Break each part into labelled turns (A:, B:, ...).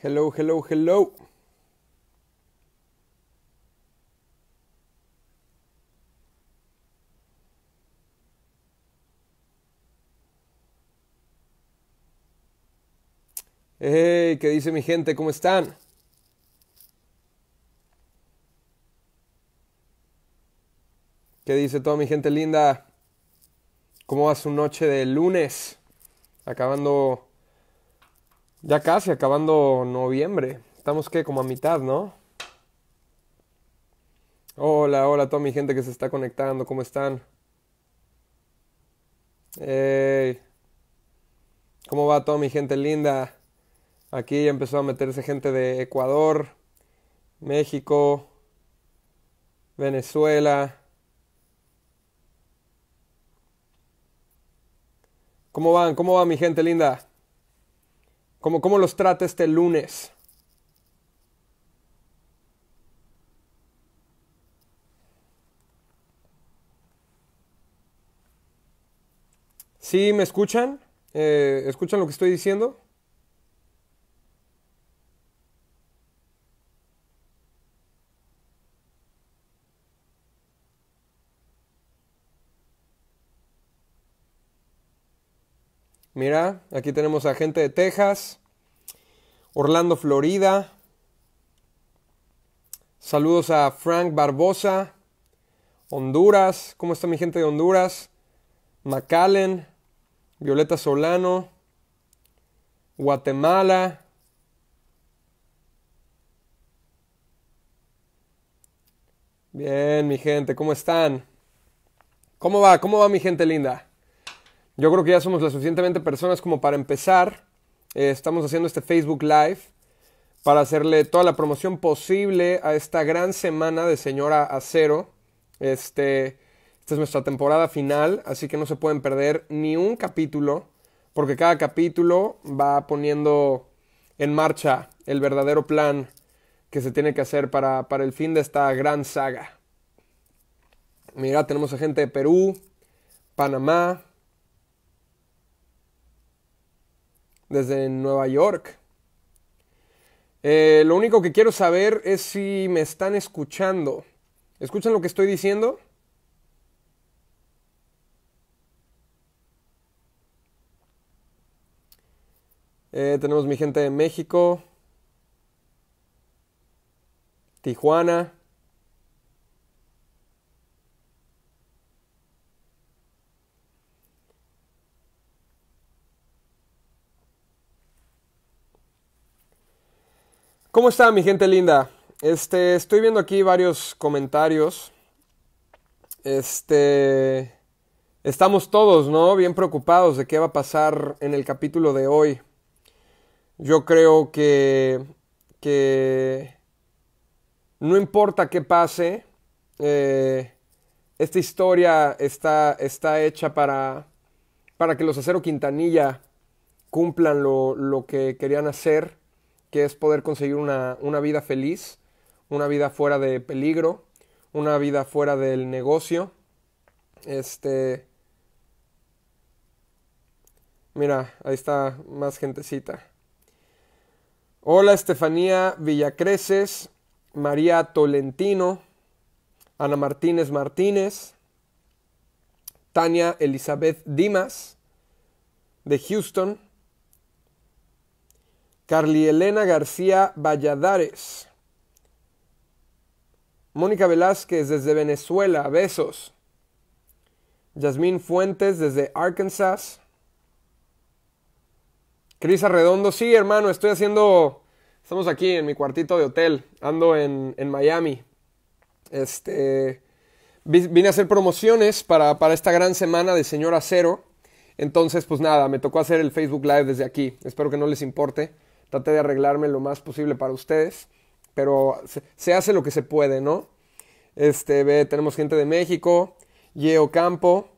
A: Hello, hello, hello. Hey, ¿qué dice mi gente? ¿Cómo están? ¿Qué dice toda mi gente linda? ¿Cómo va su noche de lunes? Acabando ya casi acabando noviembre. Estamos que como a mitad, ¿no? Hola, hola a toda mi gente que se está conectando, ¿cómo están? ¿Cómo va toda mi gente linda? Aquí empezó a meterse gente de Ecuador, México, Venezuela. ¿Cómo van? ¿Cómo va mi gente linda? ¿Cómo, cómo los trata este lunes? ¿Sí me escuchan? Eh, ¿Escuchan lo que estoy diciendo? Mira, aquí tenemos a gente de Texas, Orlando, Florida. Saludos a Frank Barbosa, Honduras. ¿Cómo está mi gente de Honduras? McAllen, Violeta Solano, Guatemala. Bien, mi gente, ¿cómo están? ¿Cómo va? ¿Cómo va mi gente linda? Yo creo que ya somos las suficientemente personas como para empezar. Eh, estamos haciendo este Facebook Live para hacerle toda la promoción posible a esta gran semana de Señora Acero. Este, esta es nuestra temporada final, así que no se pueden perder ni un capítulo, porque cada capítulo va poniendo en marcha el verdadero plan que se tiene que hacer para, para el fin de esta gran saga. Mira, tenemos a gente de Perú, Panamá, desde Nueva York. Eh, lo único que quiero saber es si me están escuchando. ¿Escuchan lo que estoy diciendo? Eh, tenemos mi gente de México, Tijuana. ¿Cómo está mi gente linda? Este, estoy viendo aquí varios comentarios. Este, estamos todos, ¿no? Bien preocupados de qué va a pasar en el capítulo de hoy. Yo creo que, que no importa qué pase, eh, esta historia está, está hecha para, para que los acero Quintanilla cumplan lo, lo que querían hacer que es poder conseguir una, una vida feliz, una vida fuera de peligro, una vida fuera del negocio. Este. Mira, ahí está más gentecita. Hola Estefanía Villacreces, María Tolentino, Ana Martínez Martínez, Tania Elizabeth Dimas, de Houston. Carly Elena García Valladares. Mónica Velázquez desde Venezuela, besos. Yasmín Fuentes desde Arkansas. Cris Arredondo, sí, hermano, estoy haciendo. Estamos aquí en mi cuartito de hotel. Ando en, Miami. Este. Vine a hacer promociones para, para esta gran semana de Señora Cero, Entonces, pues nada, me tocó hacer el Facebook Live desde aquí. Espero que no les importe traté de arreglarme lo más posible para ustedes, pero se, hace lo que se puede, ¿no? Este, ve, tenemos gente de México, Yeo Campo.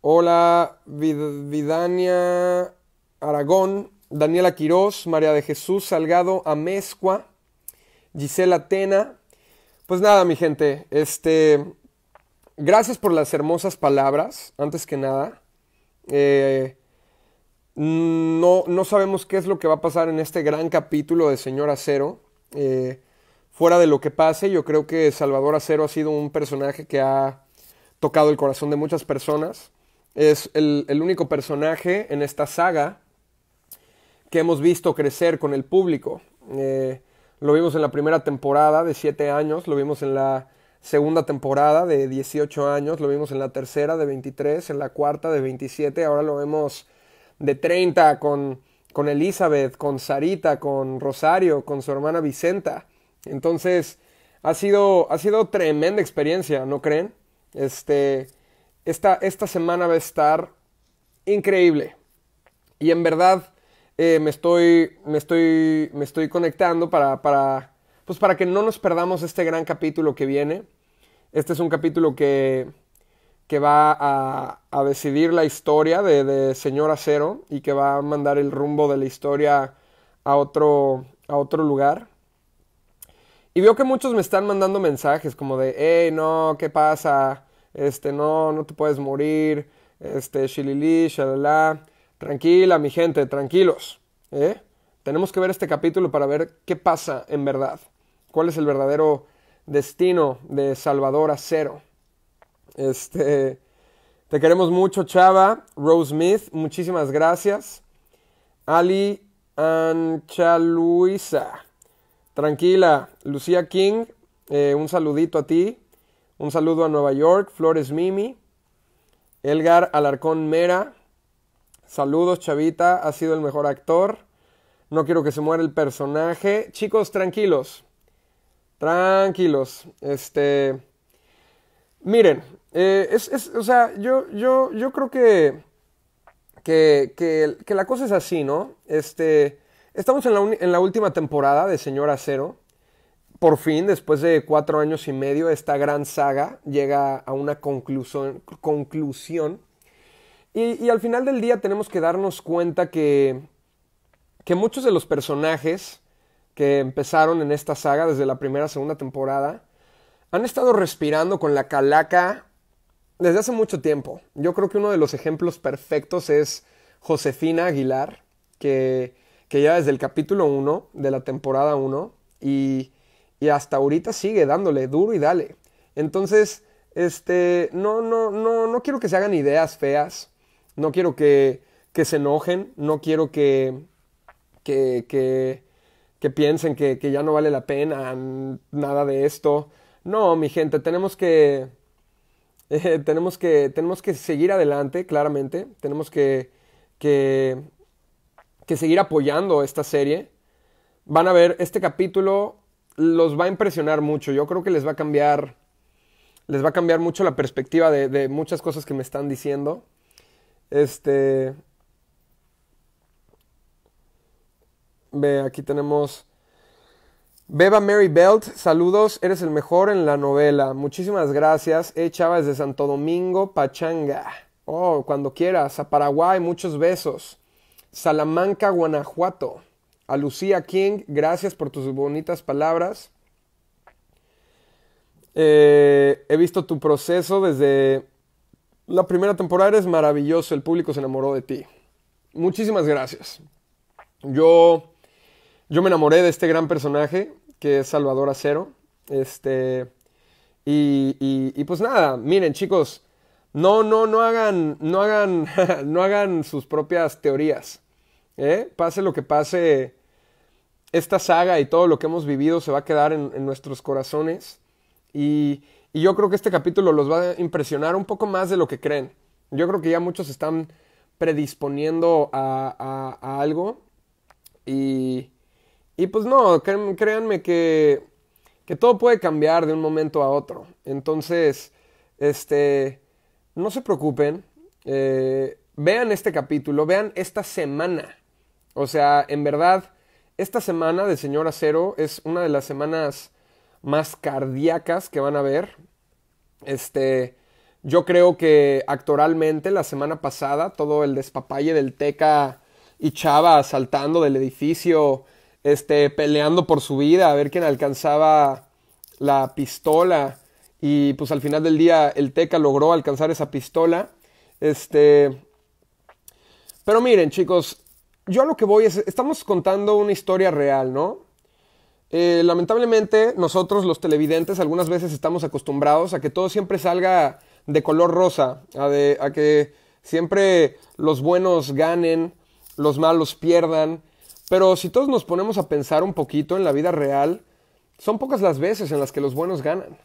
A: Hola, Vidania Aragón, Daniela Quirós, María de Jesús Salgado Amezcua, Gisela Tena. Pues nada, mi gente, este, gracias por las hermosas palabras, antes que nada. Eh, no, no sabemos qué es lo que va a pasar en este gran capítulo de Señor Acero. Eh, fuera de lo que pase, yo creo que Salvador Acero ha sido un personaje que ha tocado el corazón de muchas personas. Es el, único personaje en esta saga que hemos visto crecer con el público. Eh, lo vimos en la primera temporada de siete años, lo vimos en la segunda temporada de 18 años, lo vimos en la tercera de 23, en la cuarta de 27, ahora lo vemos de 30 con, con Elizabeth, con Sarita, con Rosario, con su hermana Vicenta. Entonces, ha sido, ha sido tremenda experiencia, ¿no creen? Este, esta, esta semana va a estar increíble. Y en verdad eh, me, estoy, me, estoy, me estoy conectando para, para pues para que no nos perdamos este gran capítulo que viene. Este es un capítulo que, que va a, a, decidir la historia de, de, Señor Acero y que va a mandar el rumbo de la historia a otro, a otro lugar. Y veo que muchos me están mandando mensajes como de, hey, no, ¿qué pasa? Este, no, no te puedes morir. Este, shilili, shalala. Tranquila, mi gente, tranquilos. ¿eh? Tenemos que ver este capítulo para ver qué pasa en verdad cuál es el verdadero destino de Salvador Acero. Este, te queremos mucho, Chava. Rose Smith, muchísimas gracias. Ali Luisa. Tranquila. Lucía King, eh, un saludito a ti. Un saludo a Nueva York. Flores Mimi. Elgar Alarcón Mera. Saludos, Chavita. Ha sido el mejor actor. No quiero que se muera el personaje. Chicos, tranquilos. Tranquilos. Este. Miren, eh, o sea, yo, yo, yo creo que, que, que, la cosa es así, ¿no? Este, estamos en la, en la última temporada de Señor Acero. Por fin, después de cuatro años y medio, esta gran saga llega a una conclusión. conclusión. Y, y al final del día tenemos que darnos cuenta que, que muchos de los personajes que empezaron en esta saga desde la primera, segunda temporada, han estado respirando con la calaca desde hace mucho tiempo. Yo creo que uno de los ejemplos perfectos es Josefina Aguilar, que, que ya desde el capítulo 1 de la temporada 1 y, y, hasta ahorita sigue dándole duro y dale. Entonces, este, no, no, no, no quiero que se hagan ideas feas, no quiero que, que se enojen, no quiero que, que, que que piensen que, ya no vale la pena nada de esto. No, mi gente, tenemos que, eh, tenemos que, tenemos que seguir adelante, claramente. Tenemos que, que, que, seguir apoyando esta serie. Van a ver, este capítulo los va a impresionar mucho. Yo creo que les va a cambiar, les va a cambiar mucho la perspectiva de muchas cosas que me están diciendo. Este, Ve, aquí tenemos. Beba Mary Belt, saludos, eres el mejor en la novela. Muchísimas gracias. Eh, Chava, desde Santo Domingo, Pachanga. Oh, cuando quieras. A Paraguay, muchos besos. Salamanca, Guanajuato. A Lucía King, gracias por tus bonitas palabras. Eh, he visto tu proceso desde la primera temporada, eres maravilloso, el público se enamoró de ti. Muchísimas gracias. Yo yo me enamoré de este gran personaje que es Salvador Acero. Este, y, y, pues nada, miren chicos, no, no, no hagan, no hagan, no hagan sus propias teorías. ¿eh? Pase lo que pase, esta saga y todo lo que hemos vivido se va a quedar en, nuestros corazones. Y, y, yo creo que este capítulo los va a impresionar un poco más de lo que creen. Yo creo que ya muchos están predisponiendo a, a, a algo. Y, y pues no, créanme que, que todo puede cambiar de un momento a otro. Entonces, este, no se preocupen. Eh, vean este capítulo, vean esta semana. O sea, en verdad, esta semana de Señor Acero es una de las semanas más cardíacas que van a ver. Este, yo creo que actoralmente la semana pasada todo el despapalle del Teca y Chava saltando del edificio este, peleando por su vida, a ver quién alcanzaba la pistola. Y pues al final del día el Teca logró alcanzar esa pistola. Este. Pero miren, chicos, yo a lo que voy es. Estamos contando una historia real, ¿no? Eh, lamentablemente, nosotros los televidentes algunas veces estamos acostumbrados a que todo siempre salga de color rosa, a, a que siempre los buenos ganen, los malos pierdan, pero si todos nos ponemos a pensar un poquito en la vida real, son pocas las veces en las que los buenos ganan.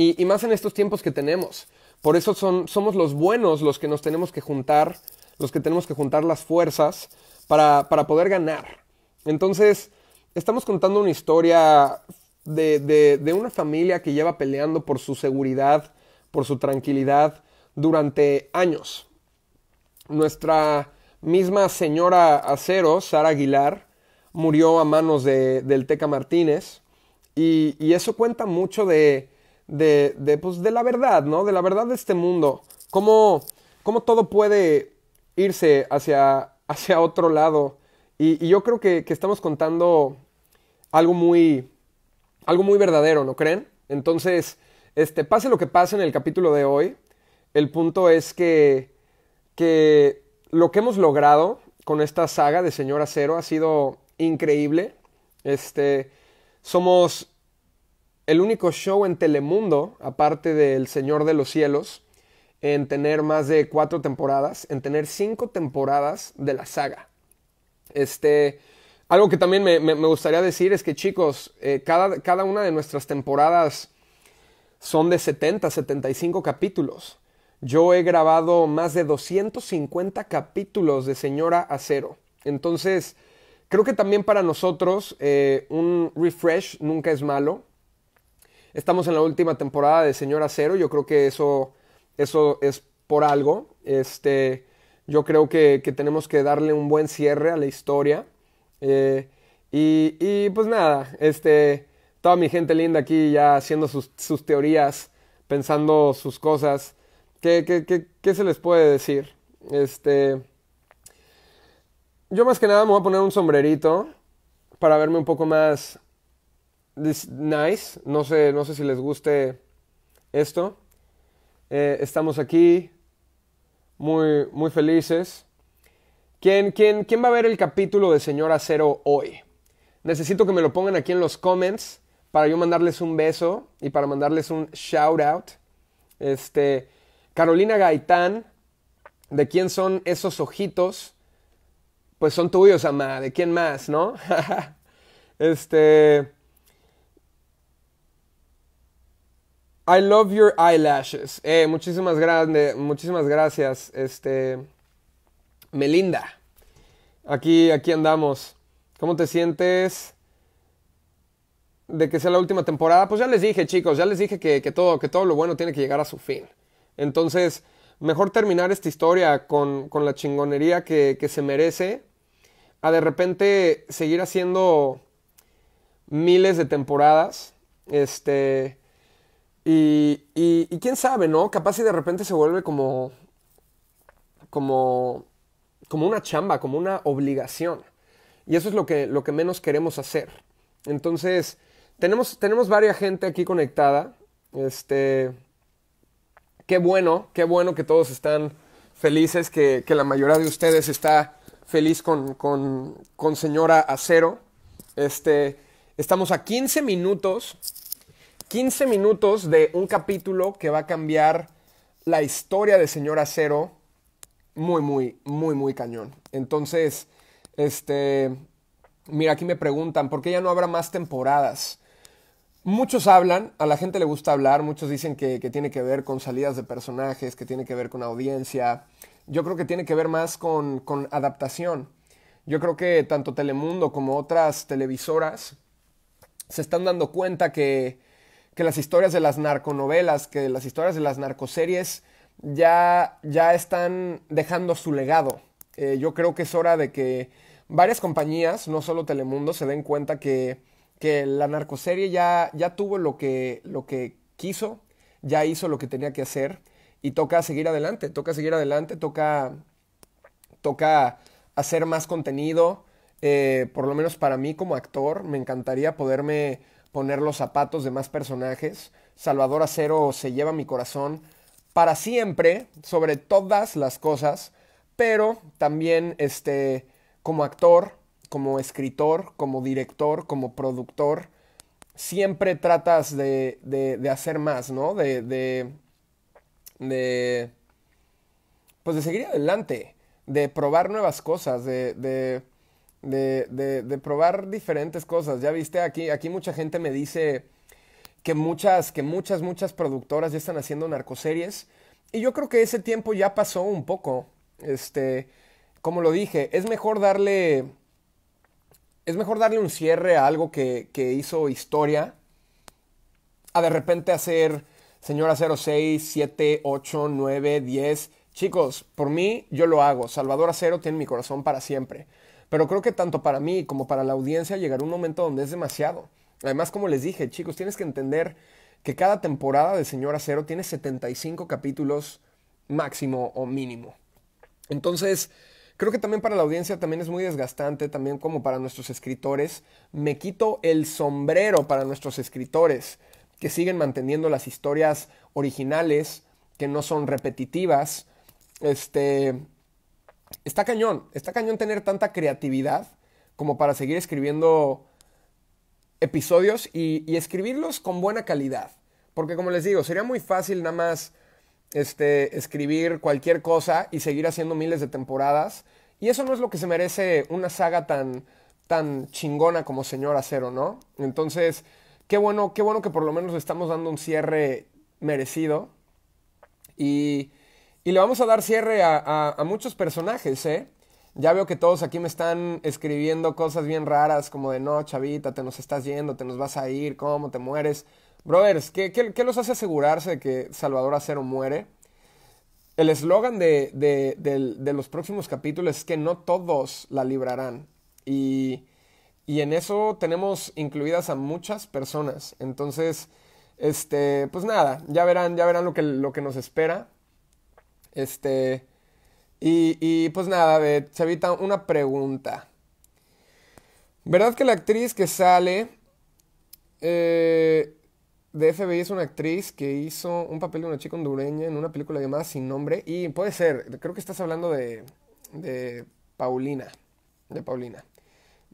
A: Y, más en estos tiempos que tenemos. Por eso son, somos los buenos los que nos tenemos que juntar, los que tenemos que juntar las fuerzas para, poder ganar. Entonces, estamos contando una historia de una familia que lleva peleando por su seguridad, por su tranquilidad, durante años. Nuestra Misma señora acero, Sara Aguilar, murió a manos de, del Teca Martínez. Y, eso cuenta mucho de, de, de, pues, de la verdad, ¿no? De la verdad de este mundo. Cómo, cómo todo puede irse hacia, hacia otro lado. Y, yo creo que, que, estamos contando algo muy, algo muy verdadero, ¿no creen? Entonces, este, pase lo que pase en el capítulo de hoy, el punto es que, que lo que hemos logrado con esta saga de Señor Acero ha sido increíble. Este, somos el único show en Telemundo, aparte del Señor de los Cielos, en tener más de cuatro temporadas, en tener cinco temporadas de la saga. Este, algo que también me, gustaría decir es que chicos, eh, cada, cada una de nuestras temporadas son de 70, 75 capítulos. Yo he grabado más de 250 capítulos de Señora Acero. Entonces, creo que también para nosotros eh, un refresh nunca es malo. Estamos en la última temporada de Señora Acero. Yo creo que eso, eso es por algo. Este, yo creo que, tenemos que darle un buen cierre a la historia. Eh, y, y, pues nada, este, toda mi gente linda aquí ya haciendo sus, sus teorías, pensando sus cosas. ¿Qué, qué, se les puede decir? Este, yo más que nada me voy a poner un sombrerito para verme un poco más nice. No sé, no sé si les guste esto. Eh, estamos aquí muy, muy felices. ¿Quién, quién, ¿Quién va a ver el capítulo de Señora Cero hoy? Necesito que me lo pongan aquí en los comments para yo mandarles un beso y para mandarles un shout out. Este, Carolina Gaitán, ¿de quién son esos ojitos? Pues son tuyos, ama, ¿de quién más, no? este. I love your eyelashes. Eh, muchísimas, muchísimas gracias, este. Melinda. Aquí, aquí andamos. ¿Cómo te sientes? de que sea la última temporada, pues ya les dije, chicos, ya les dije que, todo, que todo lo bueno tiene que llegar a su fin. Entonces, mejor terminar esta historia con, la chingonería que, se merece, a de repente seguir haciendo miles de temporadas, este, y, y, quién sabe, ¿no? Capaz si de repente se vuelve como, como, como una chamba, como una obligación. Y eso es lo que, lo que menos queremos hacer. Entonces, tenemos, tenemos varias gente aquí conectada. Este, qué bueno, qué bueno que todos están felices, que, la mayoría de ustedes está feliz con, señora Acero. Este, estamos a 15 minutos, 15 minutos de un capítulo que va a cambiar la historia de señora Acero muy, muy, muy, muy cañón. Entonces, este, mira, aquí me preguntan, ¿por qué ya no habrá más temporadas? Muchos hablan, a la gente le gusta hablar, muchos dicen que, tiene que ver con salidas de personajes, que tiene que ver con audiencia. Yo creo que tiene que ver más con, adaptación. Yo creo que tanto Telemundo como otras televisoras se están dando cuenta que, que las historias de las narconovelas, que las historias de las narcoseries ya, ya están dejando su legado. Eh, yo creo que es hora de que varias compañías, no solo Telemundo, se den cuenta que que la narcoserie ya, ya tuvo lo que, lo que quiso, ya hizo lo que tenía que hacer y toca seguir adelante, toca seguir adelante, toca, toca hacer más contenido, eh, por lo menos para mí como actor, me encantaría poderme poner los zapatos de más personajes. Salvador Acero se lleva mi corazón para siempre, sobre todas las cosas, pero también este, como actor como escritor, como director, como productor, siempre tratas de, de, hacer más, ¿no? De, de, pues de seguir adelante, de probar nuevas cosas, de, de, probar diferentes cosas. Ya viste, aquí, aquí mucha gente me dice que muchas, que muchas, muchas productoras ya están haciendo narcoseries. Y yo creo que ese tiempo ya pasó un poco. Este, como lo dije, es mejor darle es mejor darle un cierre a algo que, que hizo historia a de repente hacer señora 06, 7, 8, 9, 10. Chicos, por mí yo lo hago. Salvador Acero tiene mi corazón para siempre. Pero creo que tanto para mí como para la audiencia llegará un momento donde es demasiado. Además, como les dije, chicos, tienes que entender que cada temporada de Señor Acero tiene 75 capítulos máximo o mínimo. Entonces, Creo que también para la audiencia también es muy desgastante, también como para nuestros escritores. Me quito el sombrero para nuestros escritores que siguen manteniendo las historias originales, que no son repetitivas. Este, está cañón, está cañón tener tanta creatividad como para seguir escribiendo episodios y, y escribirlos con buena calidad. Porque como les digo, sería muy fácil nada más este, escribir cualquier cosa y seguir haciendo miles de temporadas. Y eso no es lo que se merece una saga tan, tan chingona como Señor Acero, ¿no? Entonces, qué bueno, qué bueno que por lo menos le estamos dando un cierre merecido. Y, y le vamos a dar cierre a, a, a muchos personajes, ¿eh? Ya veo que todos aquí me están escribiendo cosas bien raras, como de no, chavita, te nos estás yendo, te nos vas a ir, cómo te mueres. Brothers, ¿qué, qué, los hace asegurarse de que Salvador Acero muere? El eslogan de, de, los próximos capítulos es que no todos la librarán. Y, en eso tenemos incluidas a muchas personas. Entonces, este, pues nada, ya verán, ya verán lo que, lo que nos espera. Este, y, pues nada, Chavita, una pregunta. ¿Verdad que la actriz que sale eh, de FBI es una actriz que hizo un papel de una chica hondureña en una película llamada Sin Nombre. Y puede ser, creo que estás hablando de, de Paulina. De Paulina.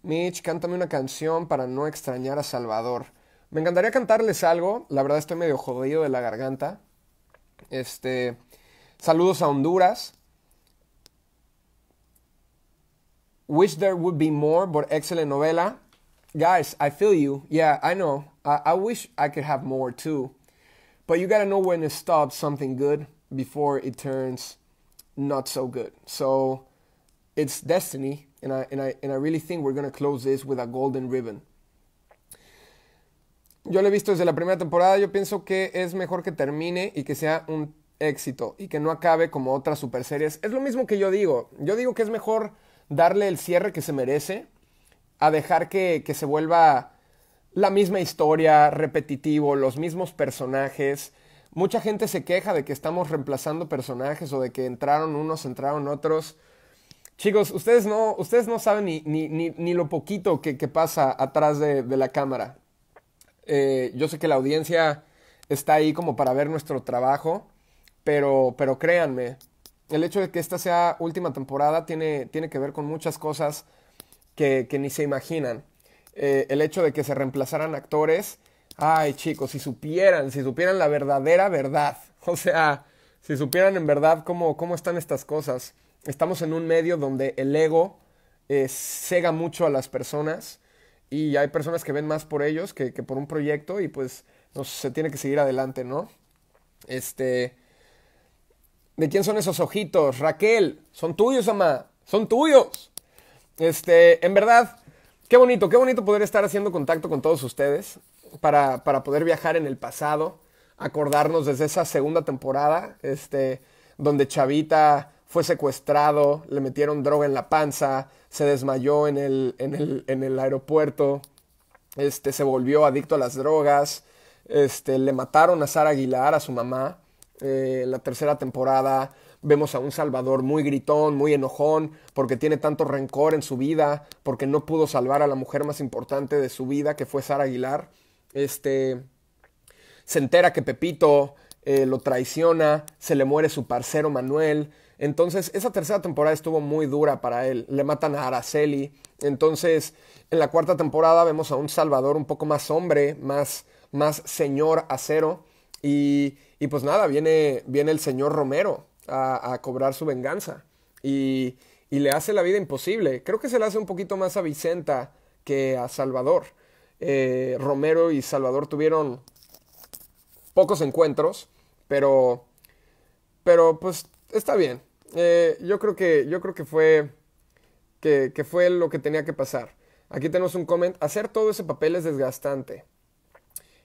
A: Mitch, cántame una canción para no extrañar a Salvador. Me encantaría cantarles algo. La verdad estoy medio jodido de la garganta. Este. Saludos a Honduras. Wish There Would Be More, but excellent novela. Guys, I feel you. Yeah, I know. I, I wish I could have more too, but you gotta know when to stop something good before it turns not so good. So it's destiny, and I and I and I really think we're gonna close this with a golden ribbon. Yo lo he visto desde la primera temporada. Yo pienso que es mejor que termine y que sea un éxito y que no acabe como otras super series. Es lo mismo que yo digo. Yo digo que es mejor darle el cierre que se merece a dejar que, que se vuelva la misma historia, repetitivo, los mismos personajes. Mucha gente se queja de que estamos reemplazando personajes o de que entraron unos, entraron otros. Chicos, ustedes no, ustedes no saben ni, ni, lo poquito que, pasa atrás de, la cámara. Eh, yo sé que la audiencia está ahí como para ver nuestro trabajo, pero, pero créanme, el hecho de que esta sea última temporada tiene, tiene que ver con muchas cosas que ni se imaginan. Eh, el hecho de que se reemplazaran actores. Ay, chicos, si supieran, si supieran la verdadera verdad. O sea, si supieran en verdad cómo, cómo están estas cosas. Estamos en un medio donde el ego eh, cega mucho a las personas y hay personas que ven más por ellos que, por un proyecto y pues no, se tiene que seguir adelante, ¿no? Este... ¿De quién son esos ojitos? Raquel, son tuyos, ama son tuyos. Este, en verdad, Qué bonito, qué bonito poder estar haciendo contacto con todos ustedes para, para poder viajar en el pasado, acordarnos desde esa segunda temporada, este, donde Chavita fue secuestrado, le metieron droga en la panza, se desmayó en el, en el, aeropuerto, este, se volvió adicto a las drogas, este, le mataron a Sara Aguilar, a su mamá, eh, la tercera temporada, Vemos a un Salvador muy gritón, muy enojón, porque tiene tanto rencor en su vida, porque no pudo salvar a la mujer más importante de su vida, que fue Sara Aguilar. Este, se entera que Pepito eh, lo traiciona, se le muere su parcero Manuel. Entonces, esa tercera temporada estuvo muy dura para él. Le matan a Araceli. Entonces, en la cuarta temporada vemos a un Salvador un poco más hombre, más, más señor acero. Y, y pues nada, viene, viene el señor Romero, a, cobrar su venganza y, y, le hace la vida imposible. Creo que se le hace un poquito más a Vicenta que a Salvador. Eh, Romero y Salvador tuvieron pocos encuentros, pero, pero pues está bien. Eh, yo, creo que, yo creo que fue, que, que fue lo que tenía que pasar. Aquí tenemos un comment. Hacer todo ese papel es desgastante.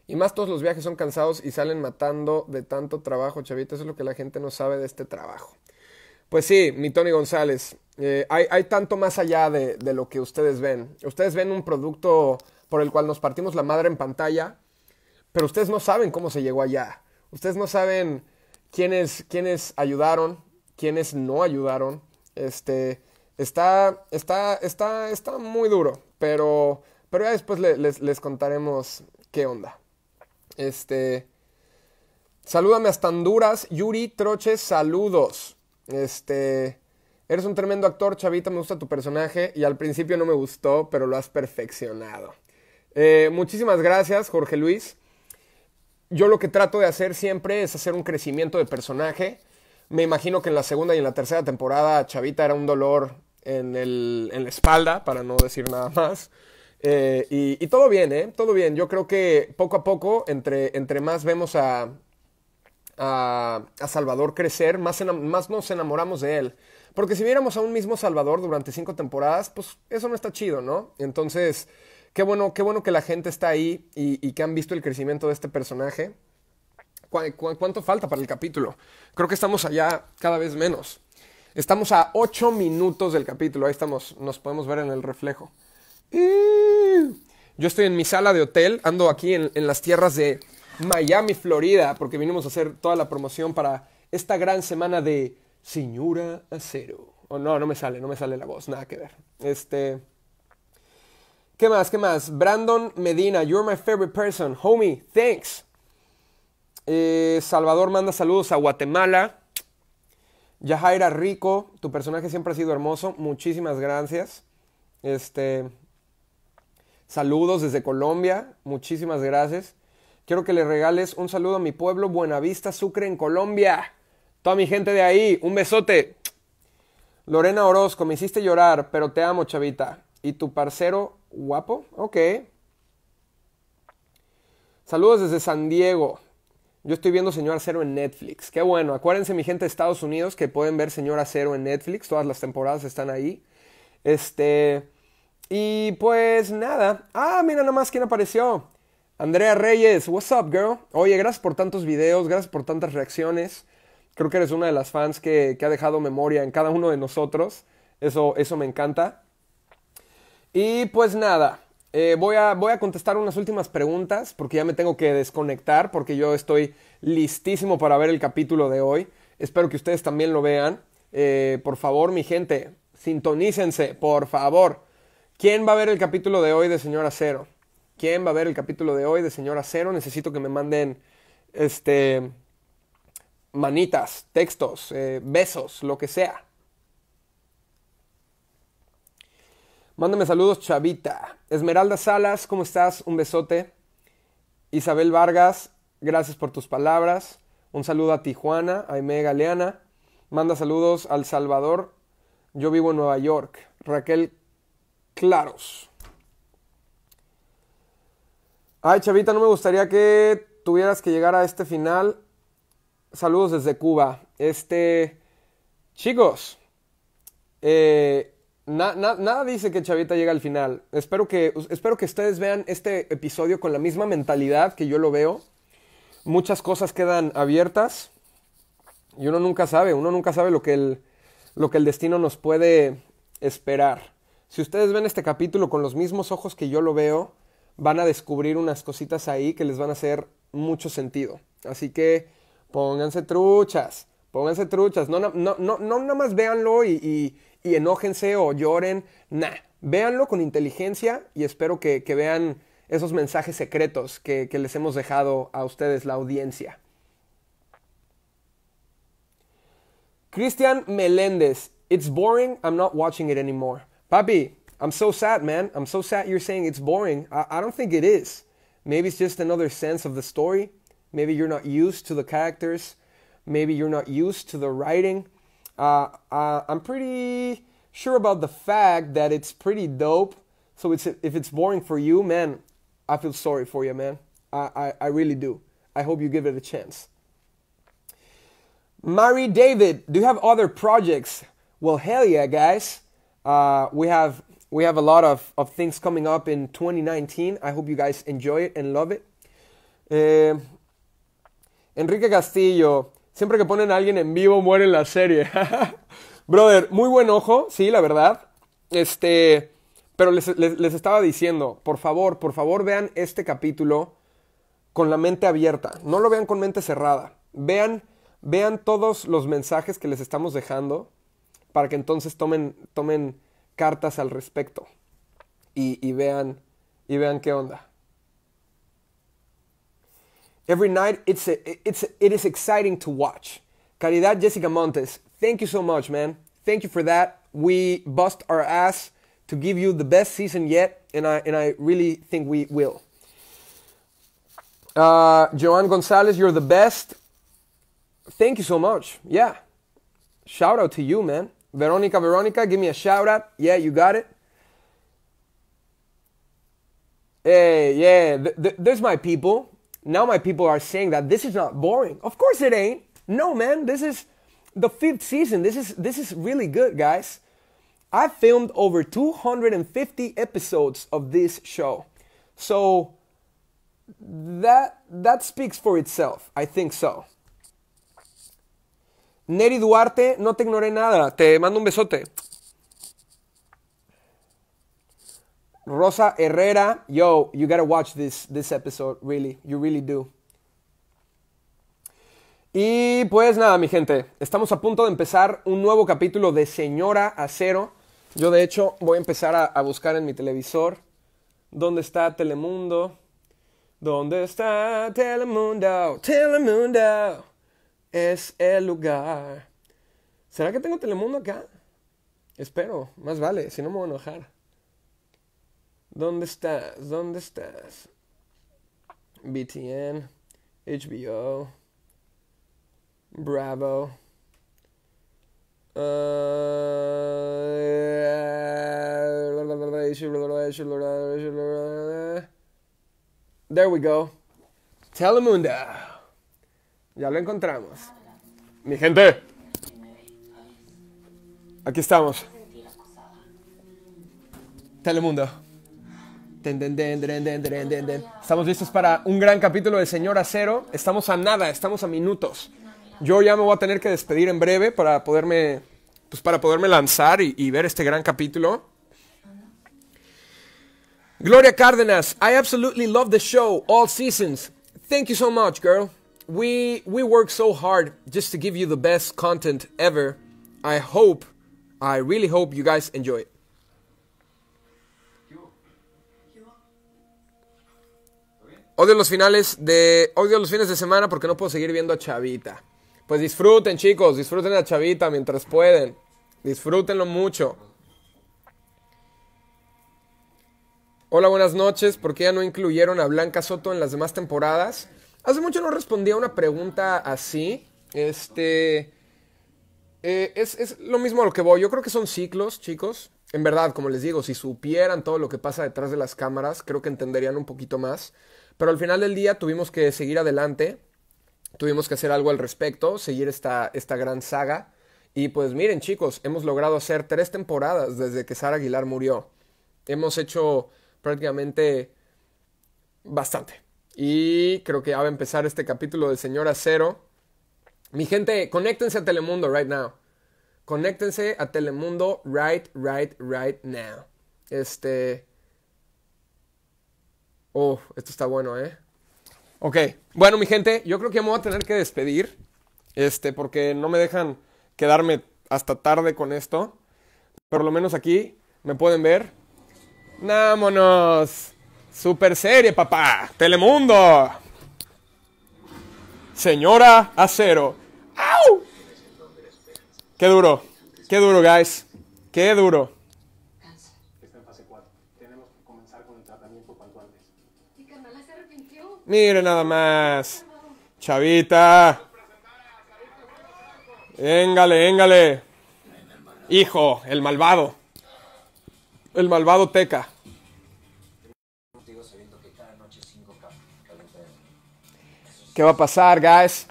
A: Y más todos los viajes son cansados y salen matando de tanto trabajo, chavito. Eso es lo que la gente no sabe de este trabajo. Pues sí, mi Tony González, eh, hay, tanto más allá de, lo que ustedes ven. Ustedes ven un producto por el cual nos partimos la madre en pantalla, pero ustedes no saben cómo se llegó allá. Ustedes no saben quiénes, quiénes ayudaron, quiénes no ayudaron. Este, está, está, está, está muy duro, pero, pero ya después les contaremos qué onda. Este. Salúdame hasta Honduras. Yuri Troches, saludos. Este. Eres un tremendo actor, Chavita, me gusta tu personaje y al principio no me gustó, pero lo has perfeccionado. Eh, muchísimas gracias, Jorge Luis. Yo lo que trato de hacer siempre es hacer un crecimiento de personaje. Me imagino que en la segunda y en la tercera temporada Chavita era un dolor en, el, en la espalda, para no decir nada más. Eh, y, todo bien, ¿eh? Todo bien. Yo creo que poco a poco, entre, entre más vemos a, a, Salvador crecer, más, nos enamoramos de él. Porque si viéramos a un mismo Salvador durante cinco temporadas, pues eso no está chido, ¿no? Entonces, qué bueno, qué bueno que la gente está ahí y, que han visto el crecimiento de este personaje. cuánto falta para el capítulo? Creo que estamos allá cada vez menos. Estamos a ocho minutos del capítulo, ahí estamos, nos podemos ver en el reflejo. Mm. Yo estoy en mi sala de hotel, ando aquí en, las tierras de Miami, Florida, porque vinimos a hacer toda la promoción para esta gran semana de Señora Acero. Oh, no, no me sale, no me sale la voz, nada que ver. Este. ¿Qué más? ¿Qué más? Brandon Medina, you're my favorite person. Homie, thanks. Eh, Salvador manda saludos a Guatemala. Yahaira Rico, tu personaje siempre ha sido hermoso. Muchísimas gracias. Este. Saludos desde Colombia, muchísimas gracias. Quiero que le regales un saludo a mi pueblo Buenavista, Sucre, en Colombia. Toda mi gente de ahí, un besote. Lorena Orozco, me hiciste llorar, pero te amo, chavita. ¿Y tu parcero guapo? Ok. Saludos desde San Diego. Yo estoy viendo Señor Acero en Netflix. Qué bueno. Acuérdense, mi gente de Estados Unidos, que pueden ver Señor Acero en Netflix. Todas las temporadas están ahí. Este. Y pues nada. Ah, mira nomás quién apareció. Andrea Reyes, what's up, girl? Oye, gracias por tantos videos, gracias por tantas reacciones. Creo que eres una de las fans que, ha dejado memoria en cada uno de nosotros. Eso, eso me encanta. Y pues nada, eh, voy, a, voy a contestar unas últimas preguntas porque ya me tengo que desconectar porque yo estoy listísimo para ver el capítulo de hoy. Espero que ustedes también lo vean. Eh, por favor, mi gente, sintonícense, por favor. ¿Quién va a ver el capítulo de hoy de Señora Cero? ¿Quién va a ver el capítulo de hoy de Señora Cero? Necesito que me manden este manitas, textos, eh, besos, lo que sea. Mándame saludos, Chavita. Esmeralda Salas, ¿cómo estás? Un besote. Isabel Vargas, gracias por tus palabras. Un saludo a Tijuana, a Aime Galeana. Manda saludos al Salvador. Yo vivo en Nueva York. Raquel claros. Ay, chavita, no me gustaría que tuvieras que llegar a este final. Saludos desde Cuba. Este, chicos, eh, nada dice que Chavita llega al final. Espero que, espero que ustedes vean este episodio con la misma mentalidad que yo lo veo. Muchas cosas quedan abiertas y uno nunca sabe, uno nunca sabe lo que lo que el destino nos puede esperar. Si ustedes ven este capítulo con los mismos ojos que yo lo veo, van a descubrir unas cositas ahí que les van a hacer mucho sentido. Así que pónganse truchas, pónganse truchas. No, no, no, no, nada más véanlo y, y, enójense o lloren. Nah, véanlo con inteligencia y espero que, vean esos mensajes secretos que, que les hemos dejado a ustedes, la audiencia. Cristian Meléndez, it's boring, I'm not watching it anymore. Papi, I'm so sad, man. I'm so sad you're saying it's boring. I, I don't think it is. Maybe it's just another sense of the story. Maybe you're not used to the characters. Maybe you're not used to the writing. Uh, uh, I'm pretty sure about the fact that it's pretty dope. So it's, if it's boring for you, man, I feel sorry for you, man. I, I, I really do. I hope you give it a chance. Mari David, do you have other projects? Well, hell yeah, guys. Uh, we have we have a lot of, things coming up in 2019. I hope you guys enjoy it and love it. Eh, Enrique Castillo, siempre que ponen a alguien en vivo muere la serie. Brother, muy buen ojo, sí, la verdad. Este, pero les, estaba diciendo, por favor, por favor vean este capítulo con la mente abierta. No lo vean con mente cerrada. Vean, vean todos los mensajes que les estamos dejando para que entonces tomen, tomen cartas al respecto y, y, vean, y vean qué onda. Every night it's, a, it's a, it is exciting to watch. Caridad Jessica Montes, thank you so much, man. Thank you for that. We bust our ass to give you the best season yet, and I, and I really think we will. Uh, Joan Gonzalez, you're the best. Thank you so much. Yeah. Shout out to you, man. Veronica, Veronica, give me a shout out. Yeah, you got it. Hey, yeah, th- th- there's my people. Now my people are saying that this is not boring. Of course it ain't. No, man, this is the fifth season. This is this is really good, guys. I filmed over 250 episodes of this show. So that that speaks for itself. I think so. Neri Duarte, no te ignoré nada. Te mando un besote. Rosa Herrera, yo, you gotta watch this, this episode, really. You really do. Y pues nada, mi gente, estamos a punto de empezar un nuevo capítulo de Señora a cero. Yo de hecho voy a empezar a, a buscar en mi televisor dónde está Telemundo. ¿Dónde está Telemundo? Telemundo es el lugar. ¿Será que tengo Telemundo acá? Espero, más vale, si no me voy a enojar. ¿Dónde estás? ¿Dónde estás? BTN, HBO, Bravo. Ah, there we go. Telemundo. Ya lo encontramos. Mi gente. Aquí estamos. Telemundo. Estamos listos para un gran capítulo de Señor Acero. Estamos a nada, estamos a minutos. Yo ya me voy a tener que despedir en breve para poderme, pues para poderme lanzar y ver este gran capítulo. Gloria Cárdenas, I absolutely love the show, all seasons. Thank you so much, girl we we work so hard just to give you the best content ever. I hope, I really hope you guys enjoy it. Odio los finales de odio los fines de semana porque no puedo seguir viendo a Chavita. Pues disfruten, chicos, disfruten a Chavita mientras pueden. Disfrútenlo mucho. Hola, buenas noches. ¿Por qué ya no incluyeron a Blanca Soto en las demás temporadas? Hace mucho no respondía a una pregunta así. Este. Eh, es, lo mismo a lo que voy. Yo creo que son ciclos, chicos. En verdad, como les digo, si supieran todo lo que pasa detrás de las cámaras, creo que entenderían un poquito más. Pero al final del día tuvimos que seguir adelante. Tuvimos que hacer algo al respecto, seguir esta, esta gran saga. Y pues miren, chicos, hemos logrado hacer tres temporadas desde que Sara Aguilar murió. Hemos hecho prácticamente bastante. Y creo que ya va a empezar este capítulo de Señora Cero. Mi gente, conéctense a Telemundo right now. Conéctense a Telemundo right, right, right now. Este. Oh, esto está bueno, ¿eh? Ok. Bueno, mi gente, yo creo que me voy a tener que despedir. Este, porque no me dejan quedarme hasta tarde con esto. Por lo menos aquí me pueden ver. ¡Vámonos! Super serie, papá. Telemundo. Señora Acero. ¡Au! Qué duro. Qué duro, guys. Qué duro. Mire nada más. Chavita. Éngale, éngale. Hijo, el malvado. El malvado Teca. ¿Qué va a pasar, guys?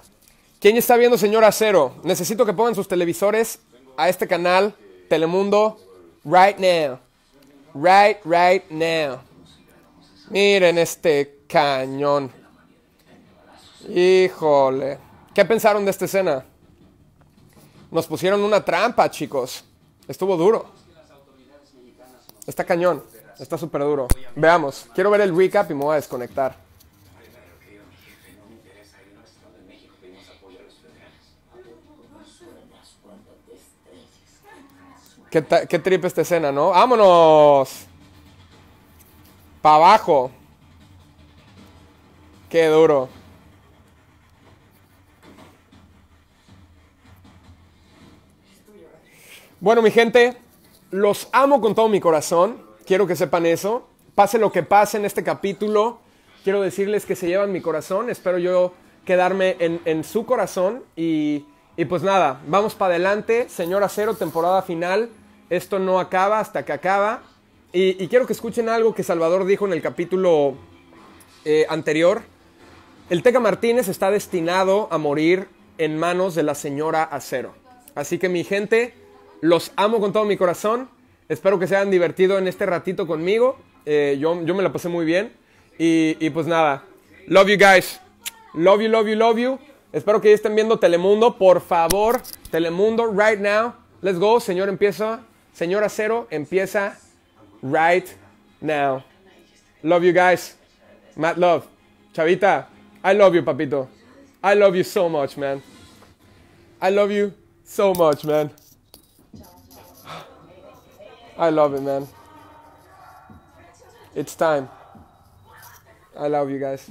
A: ¿Quién está viendo Señor Acero? Necesito que pongan sus televisores a este canal, Telemundo, right now. Right, right now. Miren este cañón. Híjole. ¿Qué pensaron de esta escena? Nos pusieron una trampa, chicos. Estuvo duro. Está cañón. Está súper duro. Veamos. Quiero ver el recap y me voy a desconectar. Qué, qué esta escena, ¿no? ¡Vámonos! ¡Pa' abajo! ¡Qué duro! Bueno, mi gente, los amo con todo mi corazón. Quiero que sepan eso. Pase lo que pase en este capítulo, quiero decirles que se llevan mi corazón. Espero yo quedarme en, su corazón. Y, y, pues nada, vamos para adelante. Señor Acero, temporada final. Esto no acaba hasta que acaba. Y, quiero que escuchen algo que Salvador dijo en el capítulo eh, anterior. El Teca Martínez está destinado a morir en manos de la señora Acero. Así que mi gente, los amo con todo mi corazón. Espero que se hayan divertido en este ratito conmigo. Eh, yo, me la pasé muy bien. Y, pues nada, love you guys. Love you, love you, love you. Espero que estén viendo Telemundo. Por favor, Telemundo, right now. Let's go, señor, empieza Señor Acero empieza right now. Love you guys. Matt Love. Chavita, I love you, papito. I love you so much, man. I love you so much, man. I love it, man. It's time. I love you guys.